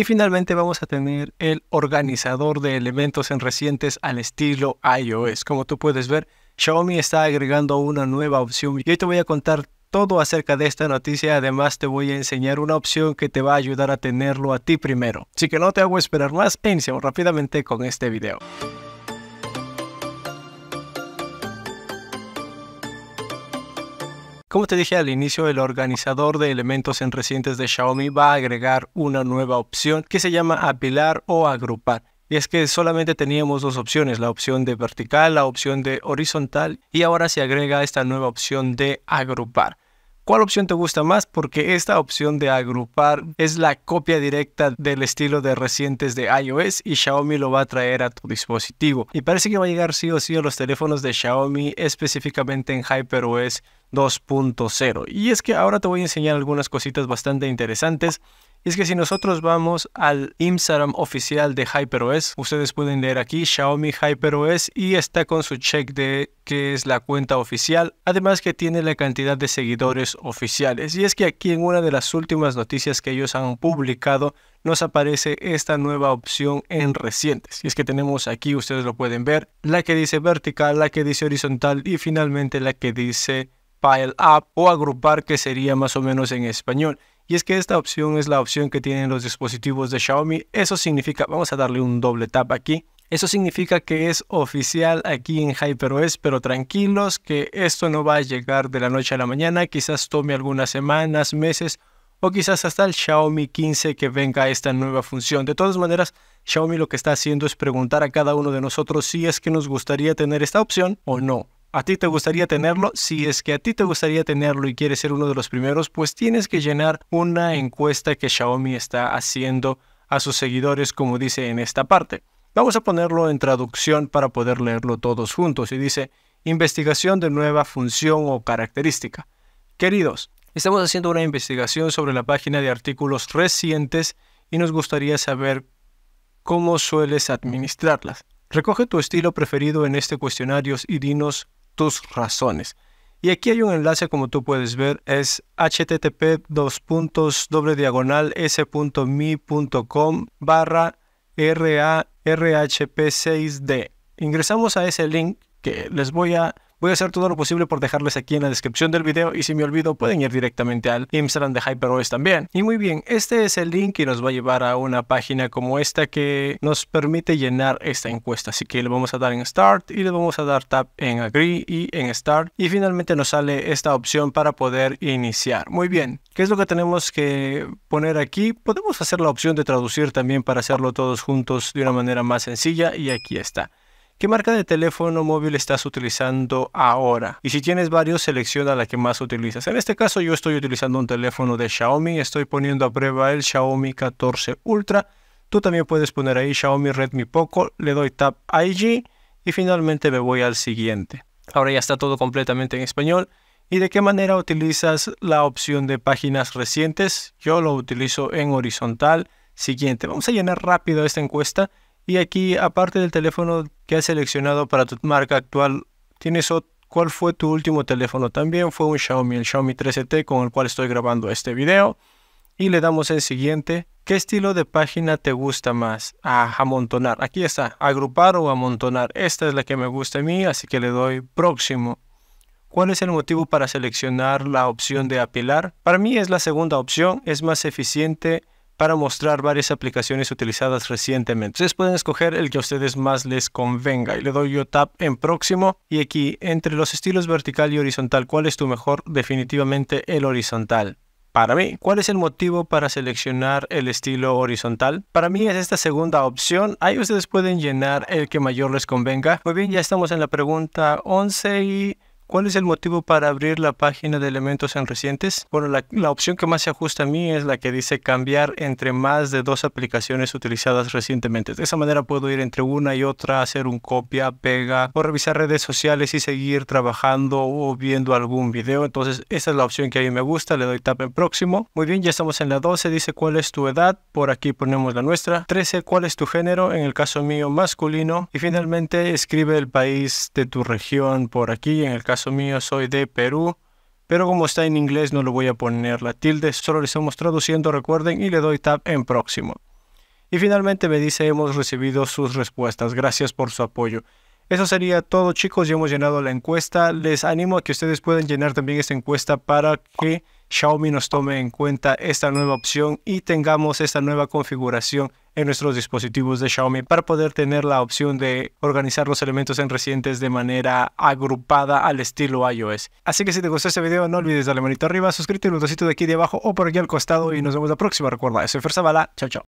Y finalmente vamos a tener el organizador de elementos en recientes al estilo iOS. Como tú puedes ver, Xiaomi está agregando una nueva opción y hoy te voy a contar todo acerca de esta noticia. Además, te voy a enseñar una opción que te va a ayudar a tenerlo a ti primero. Así que no te hago esperar más e iniciamos rápidamente con este video. Como te dije al inicio, el organizador de elementos en recientes de Xiaomi va a agregar una nueva opción que se llama apilar o agrupar. Y es que solamente teníamos dos opciones, la opción de vertical, la opción de horizontal, y ahora se agrega esta nueva opción de agrupar. ¿Cuál opción te gusta más? Porque esta opción de agrupar es la copia directa del estilo de recientes de iOS y Xiaomi lo va a traer a tu dispositivo. Y parece que va a llegar sí o sí a los teléfonos de Xiaomi, específicamente en HyperOS 2.0. Y es que ahora te voy a enseñar algunas cositas bastante interesantes y es que si nosotros vamos al Instagram oficial de HyperOS, ustedes pueden leer aquí Xiaomi HyperOS y está con su check de que es la cuenta oficial, además que tiene la cantidad de seguidores oficiales. Y es que aquí en una de las últimas noticias que ellos han publicado nos aparece esta nueva opción en recientes. Y es que tenemos aquí, ustedes lo pueden ver, la que dice vertical, la que dice horizontal y finalmente la que dice pile up o agrupar que sería más o menos en español. Y es que esta opción es la opción que tienen los dispositivos de Xiaomi. Eso significa, vamos a darle un doble tap aquí. Eso significa que es oficial aquí en HyperOS, pero tranquilos que esto no va a llegar de la noche a la mañana. Quizás tome algunas semanas, meses o quizás hasta el Xiaomi 15 que venga esta nueva función. De todas maneras, Xiaomi lo que está haciendo es preguntar a cada uno de nosotros si es que nos gustaría tener esta opción o no a ti te gustaría tenerlo, si es que a ti te gustaría tenerlo y quieres ser uno de los primeros, pues tienes que llenar una encuesta que Xiaomi está haciendo a sus seguidores, como dice en esta parte. Vamos a ponerlo en traducción para poder leerlo todos juntos. Y dice, investigación de nueva función o característica. Queridos, estamos haciendo una investigación sobre la página de artículos recientes y nos gustaría saber cómo sueles administrarlas. Recoge tu estilo preferido en este cuestionario y dinos tus razones. Y aquí hay un enlace, como tú puedes ver, es http dos puntos diagonal barra rarhp6d. Ingresamos a ese link que les voy a Voy a hacer todo lo posible por dejarles aquí en la descripción del video y si me olvido pueden ir directamente al Instagram de HyperOS también. Y muy bien, este es el link que nos va a llevar a una página como esta que nos permite llenar esta encuesta. Así que le vamos a dar en Start y le vamos a dar Tap en Agree y en Start. Y finalmente nos sale esta opción para poder iniciar. Muy bien, ¿qué es lo que tenemos que poner aquí? Podemos hacer la opción de traducir también para hacerlo todos juntos de una manera más sencilla y aquí está. ¿Qué marca de teléfono móvil estás utilizando ahora? Y si tienes varios, selecciona la que más utilizas. En este caso yo estoy utilizando un teléfono de Xiaomi, estoy poniendo a prueba el Xiaomi 14 Ultra. Tú también puedes poner ahí Xiaomi Redmi Poco, le doy Tap IG y finalmente me voy al siguiente. Ahora ya está todo completamente en español. ¿Y de qué manera utilizas la opción de páginas recientes? Yo lo utilizo en horizontal. Siguiente, vamos a llenar rápido esta encuesta y aquí, aparte del teléfono que has seleccionado para tu marca actual, ¿tienes ¿Cuál fue tu último teléfono? También fue un Xiaomi, el Xiaomi 13T con el cual estoy grabando este video. Y le damos en siguiente. ¿Qué estilo de página te gusta más? Ah, amontonar. Aquí está, agrupar o amontonar. Esta es la que me gusta a mí, así que le doy próximo. ¿Cuál es el motivo para seleccionar la opción de apilar? Para mí es la segunda opción, es más eficiente para mostrar varias aplicaciones utilizadas recientemente. Ustedes pueden escoger el que a ustedes más les convenga y le doy yo tap en próximo y aquí entre los estilos vertical y horizontal, ¿cuál es tu mejor? Definitivamente el horizontal. Para mí, ¿cuál es el motivo para seleccionar el estilo horizontal? Para mí es esta segunda opción. Ahí ustedes pueden llenar el que mayor les convenga. Muy bien, ya estamos en la pregunta 11 y ¿Cuál es el motivo para abrir la página de elementos en recientes? Bueno, la, opción que más se ajusta a mí es la que dice cambiar entre más de dos aplicaciones utilizadas recientemente. De esa manera puedo ir entre una y otra, hacer un copia, pega o revisar redes sociales y seguir trabajando o viendo algún video. Entonces, esa es la opción que a mí me gusta. Le doy tap en próximo. Muy bien, ya estamos en la 12. Dice cuál es tu edad. Por aquí ponemos la nuestra. 13, cuál es tu género. En el caso mío, masculino. Y finalmente, escribe el país de tu región por aquí. En el caso mío soy de Perú, pero como está en inglés no lo voy a poner la tilde, solo le estamos traduciendo, recuerden, y le doy tab en próximo. Y finalmente me dice hemos recibido sus respuestas, gracias por su apoyo. Eso sería todo chicos, ya hemos llenado la encuesta, les animo a que ustedes puedan llenar también esta encuesta para que Xiaomi nos tome en cuenta esta nueva opción y tengamos esta nueva configuración en nuestros dispositivos de Xiaomi para poder tener la opción de organizar los elementos en recientes de manera agrupada al estilo iOS. Así que si te gustó este video no olvides darle manito arriba, suscríbete al botoncito de aquí de abajo o por aquí al costado y nos vemos la próxima. Recuerda, soy Fer Bala, chao chao.